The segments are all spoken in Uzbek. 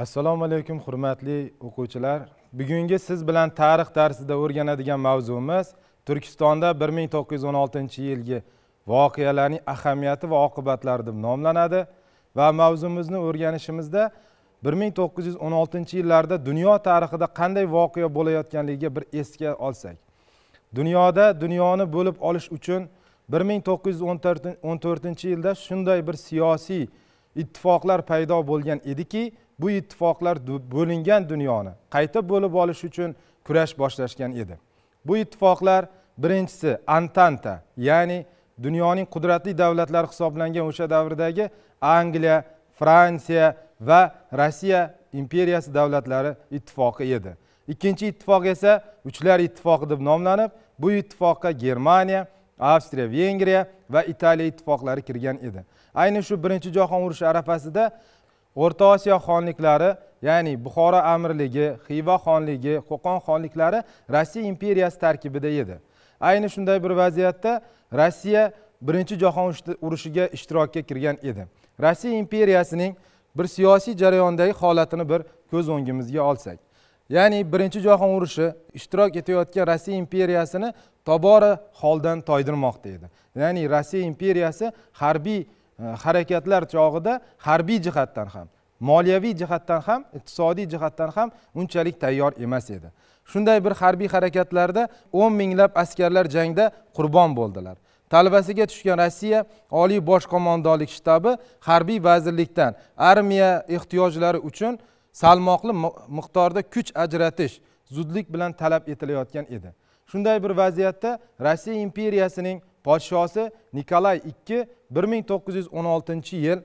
assalomu alaykum hurmatli o'quvchilar bugungi siz bilan tarix darsida o'rganadigan mavzuimiz turkistonda 1916 yilgi voqealarning ahamiyati va oqibatlari deb nomlanadi va mavzumizni o'rganishimizda 1916 yillarda dunyo tarixida qanday voqea bo'layotganligiga bir esga olsak dunyoda dunyoni bo'lib olish uchun 1914 yilda shunday bir siyosiy ittifoqlar paydo bo'lgan ediki bu ittifoqlar bo'lingan dunyoni qayta bo'lib olish uchun kurash boshlashgan edi bu ittifoqlar birinchisi antanta ya'ni dunyoning qudratli davlatlari hisoblangan o'sha davrdagi angliya fransiya va rossiya imperiyasi davlatlari ittifoqi edi ikkinchi ittifoq esa uchlar ittifoqi deb nomlanib bu ittifoqqa germaniya avstriya vengriya va italiya ittifoqlari kirgan edi ayni shu birinchi jahon urushi arafasida o'rta osiyo xonliklari ya'ni buxoro amirligi xiva xonligi qo'qon xonliklari rossiya imperiyasi tarkibida edi ayni shunday bir vaziyatda rossiya birinchi jahon urushiga ishtirokka kirgan edi rossiya imperiyasining bir siyosiy jarayondagi holatini bir ko'z o'ngimizga olsak ya'ni birinchi jahon urushi ishtirok etayotgan rossiya imperiyasini tobora holdan toydirmoqda edi ya'ni rossiya imperiyasi harbiy Э, harakatlar chog'ida harbiy jihatdan ham moliyaviy jihatdan ham iqtisodiy jihatdan ham unchalik tayyor emas edi shunday bir harbiy harakatlarda o'n minglab askarlar jangda qurbon bo'ldilar talvasiga tushgan rossiya oliy bosh qo'mondonlik shtabi harbiy vazirlikdan armiya ehtiyojlari uchun salmoqli miqdorda kuch ajratish zudlik bilan talab etilayotgan edi shunday bir vaziyatda rossiya imperiyasining podshosi nikolay ikki bir ming to'qqiz yuz o'n oltinchi yil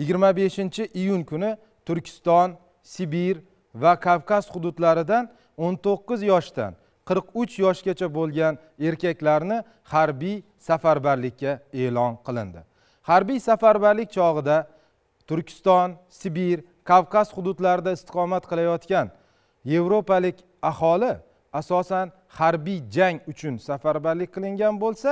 yigirma beshinchi iyun kuni turkiston sibir va kavkaz hududlaridan o'n to'qqiz yoshdan qirq uch yoshgacha bo'lgan erkaklarni harbiy safarbarlikka e'lon qilindi harbiy safarbarlik chog'ida turkiston sibir kavkaz hududlarida istiqomat qilayotgan yevropalik aholi asosan harbiy jang uchun safarbarlik qilingan bo'lsa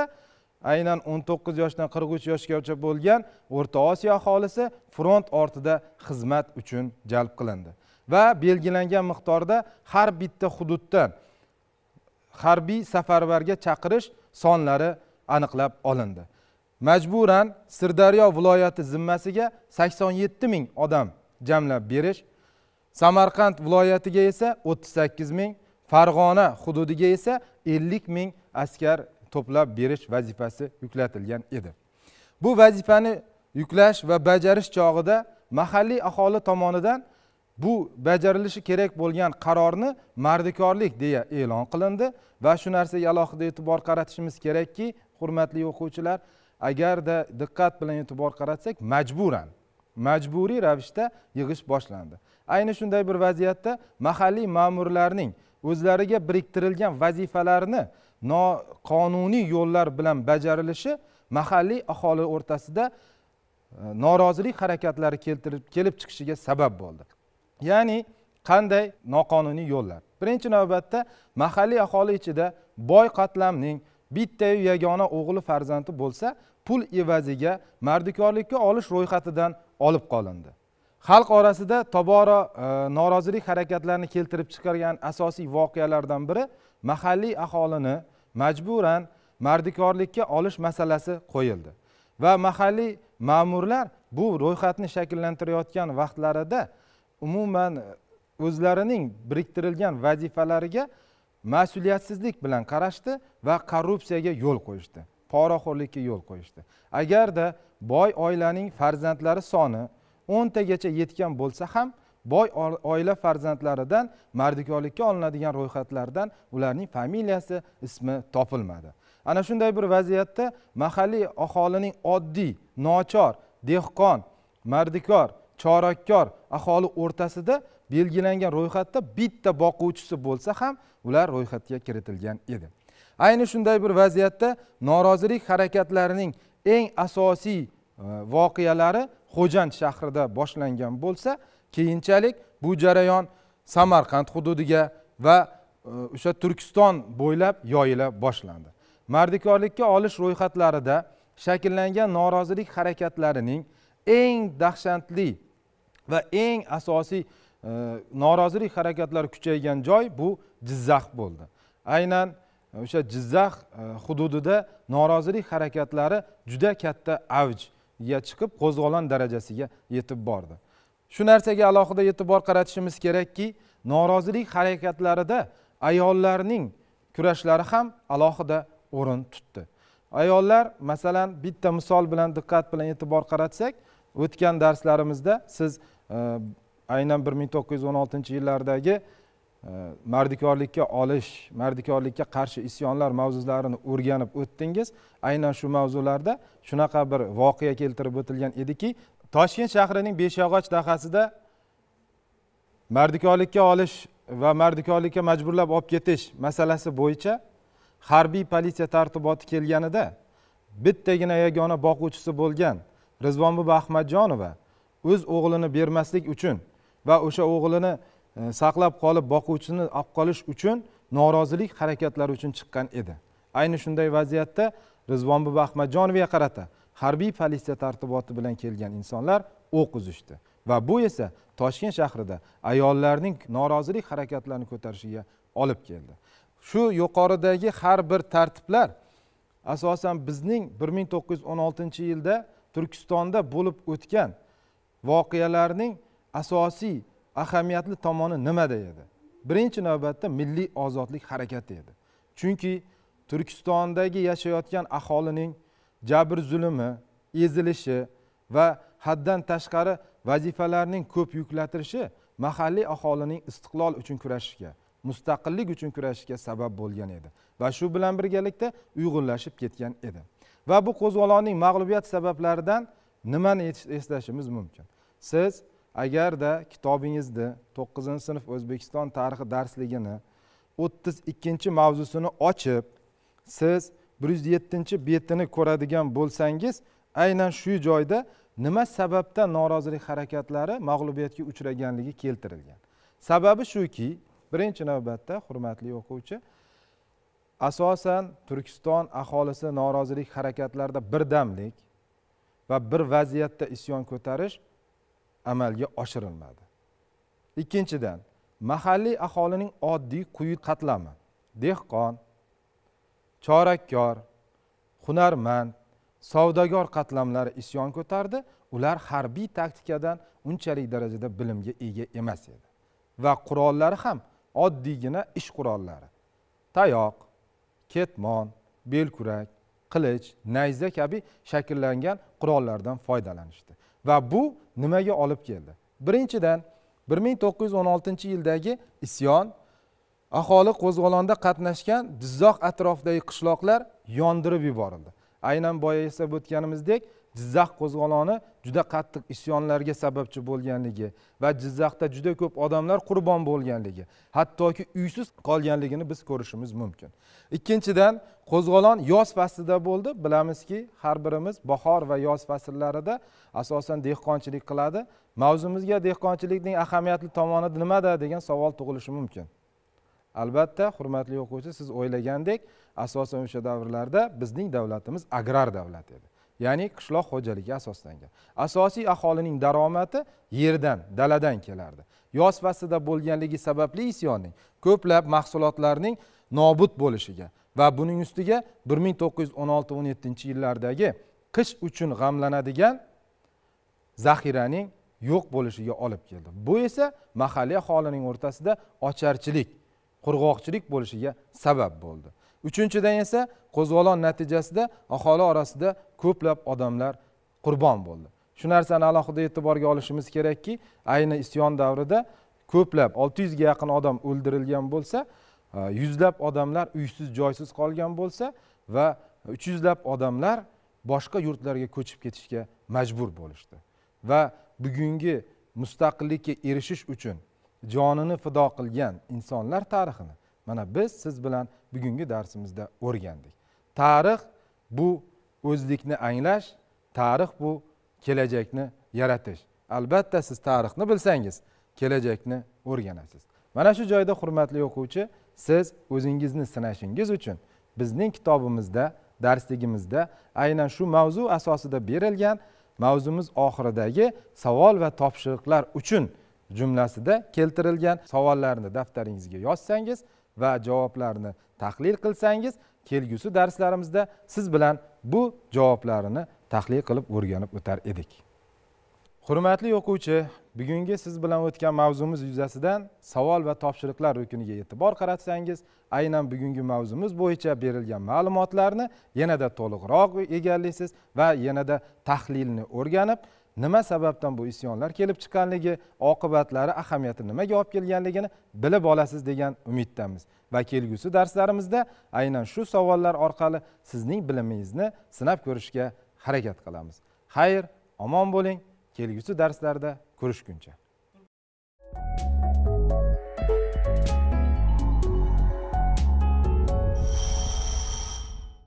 aynan 19 yoshdan 43 yoshgacha bo'lgan o'rta osiyo aholisi front ortida xizmat uchun jalb qilindi va belgilangan miqdorda har bitta hududdan harbiy safarbarga chaqirish sonlari aniqlab olindi majburan sirdaryo viloyati zimmasiga yetti ming odam jamlab berish samarqand viloyatiga esa sakkiz ming farg'ona hududiga esa ellik ming askar to'plab berish vazifasi yuklatilgan edi bu vazifani yuklash va bajarish chog'ida mahalliy aholi tomonidan bu bajarilishi kerak bo'lgan qarorni mardikorlik deya e'lon qilindi va shu narsaga alohida e'tibor qaratishimiz kerakki hurmatli o'quvchilar agarda diqqat bilan e'tibor qaratsak majburan majburiy ravishda yig'ish boshlandi ayni shunday bir vaziyatda mahalliy ma'murlarning o'zlariga biriktirilgan vazifalarni noqonuniy yo'llar bilan bajarilishi mahalliy aholi o'rtasida e, norozilik harakatlari keltirib kelib chiqishiga sabab bo'ldi ya'ni qanday noqonuniy yo'llar birinchi navbatda mahalliy aholi ichida boy qatlamning bittayu yagona o'g'li farzandi bo'lsa pul evaziga mardikorlikka olish ro'yxatidan olib qolindi xalq orasida tobora e, norozilik harakatlarini keltirib chiqargan asosiy voqealardan biri mahalliy aholini majburan mardikorlikka olish masalasi qo'yildi va mahalliy ma'murlar bu ro'yxatni shakllantirayotgan vaqtlarida umuman o'zlarining biriktirilgan vazifalariga mas'uliyatsizlik bilan qarashdi va korrupsiyaga yo'l qo'yishdi poraxo'rlikka yo'l qo'yishdi agarda boy oilaning farzandlari soni o'ntagacha yetgan bo'lsa ham boy oila farzandlaridan mardikorlikka olinadigan ro'yxatlardan ularning familiyasi ismi topilmadi ana shunday bir vaziyatda mahalliy aholining oddiy nochor dehqon mardikor chorakkor aholi o'rtasida belgilangan ro'yxatda bitta boquvchisi bo'lsa ham ular ro'yxatga kiritilgan edi ayni shunday bir vaziyatda norozilik harakatlarining eng asosiy e, voqealari xo'jand shahrida boshlangan bo'lsa keyinchalik bu jarayon samarqand hududiga va e, o'sha turkiston bo'ylab yoyila boshlandi mardikorlikka olish ro'yxatlarida shakllangan norozilik harakatlarining eng dahshatli va eng asosiy e, norozilik harakatlari kuchaygan joy bu jizzax bo'ldi aynan e, o'sha jizzax hududida norozilik harakatlari juda katta avj ya chiqib qo'zg'olon darajasiga yetib bordi shu narsaga alohida e'tibor qaratishimiz kerakki norozilik harakatlarida ayollarning kurashlari ham alohida o'rin tutdi ayollar masalan bitta misol bilan diqqat bilan e'tibor qaratsak o'tgan darslarimizda siz e, aynan bir ming to'qqiz yuz o'n oltinchi yillardagi mardikorlikka olish mardikorlikka qarshi isyonlar mavzularini o'rganib o'tdingiz aynan shu mavzularda shunaqa bir voqea keltirib o'tilgan ediki toshkent shahrining beshyog'och dahasida mardikorlikka olish va mardikorlikka majburlab olib ketish masalasi bo'yicha harbiy politsiya tartiboti kelganida bittagina yagona boquvchisi bo'lgan rizvonbub ahmadjonova o'z o'g'lini bermaslik uchun va o'sha o'g'lini E, saqlab qolib boquvchini olib qolish uchun norozilik harakatlari uchun chiqqan edi ayni shunday vaziyatda rizvonbek ahmadjonovga qarata harbiy politsiya tartiboti bilan kelgan insonlar o'q uzishdi va bu esa toshkent shahrida ayollarning norozilik harakatlarini ko'tarishiga olib keldi shu yuqoridagi har bir tartiblar asosan bizning bir ming to'qqiz yuz o'n oltinchi yilda turkistonda bo'lib o'tgan voqealarning asosiy ahamiyatli tomoni nimada edi birinchi navbatda milliy ozodlik harakati edi chunki turkistondagi yashayotgan aholining jabr zulmi ezilishi va haddan tashqari vazifalarning ko'p yuklatilishi mahalliy aholining istiqlol uchun kurashishga mustaqillik uchun kurashishga sabab bo'lgan edi va shu bilan birgalikda uyg'unlashib ketgan edi va bu qo'zg'olonning mag'lubiyat sabablaridan nimani eslashimiz mumkin siz agarda kitobingizni to'qqizinchi sinf o'zbekiston tarixi darsligini o'ttiz ikkinchi mavzusini ochib siz bir yuz yettinchi betini ko'radigan bo'lsangiz aynan shu joyda nima sababdan norozilik harakatlari mag'lubiyatga uchraganligi keltirilgan sababi shuki birinchi navbatda hurmatli o'quvchi asosan turkiston aholisi norozilik harakatlarida birdamlik va bir vaziyatda isyon ko'tarish amalga oshirilmadi ikkinchidan mahalliy aholining oddiy quyi qatlami dehqon chorakkor hunarmand savdogor qatlamlari isyon ko'tardi ular harbiy taktikadan unchalik darajada bilimga ega emas edi va qurollari ham oddiygina ish qurollari tayoq ketmon belkurak qilich nayza kabi shakllangan qurollardan foydalanishdi va bu nimaga olib keldi birinchidan bir ming to'qqiz yuz o'n oltinchi yildagi isyon aholi qo'zg'olonda qatnashgan jizzoh atrofidagi qishloqlar yondirib yuborildi aynan boya eslab o'tganimizdek jizzax qo'zg'oloni juda qattiq isyonlarga sababchi bo'lganligi va jizzaxda juda ko'p odamlar qurbon bo'lganligi hattoki uysiz qolganligini biz ko'rishimiz mumkin ikkinchidan qo'zg'olon yoz faslida bo'ldi bilamizki har birimiz bahor va yoz fasllarida asosan dehqonchilik qiladi mavzumizga dehqonchilikning ahamiyatli tomoni nimada degan savol tug'ilishi mumkin albatta hurmatli o'quvchi siz o'ylagandek asosan o'sha davrlarda bizning davlatimiz agrar davlat edi ya'ni qishloq xo'jaligi asoslangan asosiy aholining daromadi yerdan daladan kelardi yoz faslida bo'lganligi sababli isyonning ko'plab mahsulotlarning nobud bo'lishiga va buning ustiga 1916-17 yillardagi qish uchun g'amlanadigan zaxiraning yo'q bo'lishiga olib keldi bu esa mahalliy aholining o'rtasida ocharchilik qurg'oqchilik bo'lishiga sabab bo'ldi uchinchidan esa qo'zg'olon natijasida aholi orasida ko'plab odamlar qurbon bo'ldi shu narsani alohida e'tiborga olishimiz kerakki ayni isyon davrida ko'plab olti yuzga yaqin odam o'ldirilgan bo'lsa e, yuzlab odamlar uysiz joysiz qolgan bo'lsa va uch yuzlab odamlar boshqa yurtlarga ko'chib ketishga majbur bo'lishdi va bugungi mustaqillikka erishish uchun jonini fido qilgan insonlar tarixini mana biz siz bilan bugungi darsimizda o'rgandik tarix bu o'zlikni anglash tarix bu kelajakni yaratish albatta siz tarixni bilsangiz kelajakni o'rganasiz mana shu joyda hurmatli o'quvchi siz o'zingizni sinashingiz uchun bizning kitobimizda darsligimizda aynan shu mavzu asosida berilgan mavzumiz oxiridagi savol va topshiriqlar uchun jumlasida keltirilgan savollarni daftaringizga yozsangiz va javoblarni tahlil qilsangiz kelgusi darslarimizda siz bilan bu javoblarini tahlil qilib o'rganib o'tar edik hurmatli o'quvchi bugungi siz bilan o'tgan mavzumiz yuzasidan savol va topshiriqlar rukuniga e'tibor qaratsangiz aynan bugungi mavzumiz bo'yicha berilgan ma'lumotlarni yanada to'liqroq egallaysiz va yanada tahlilni o'rganib nima sababdan bu isyonlar kelib chiqqanligi oqibatlari ahamiyati nimaga olib kelganligini bilib olasiz degan umiddamiz va kelgusi darslarimizda aynan shu savollar orqali sizning bilimingizni sinab ko'rishga harakat qilamiz xayr omon bo'ling kelgusi darslarda ko'rishguncha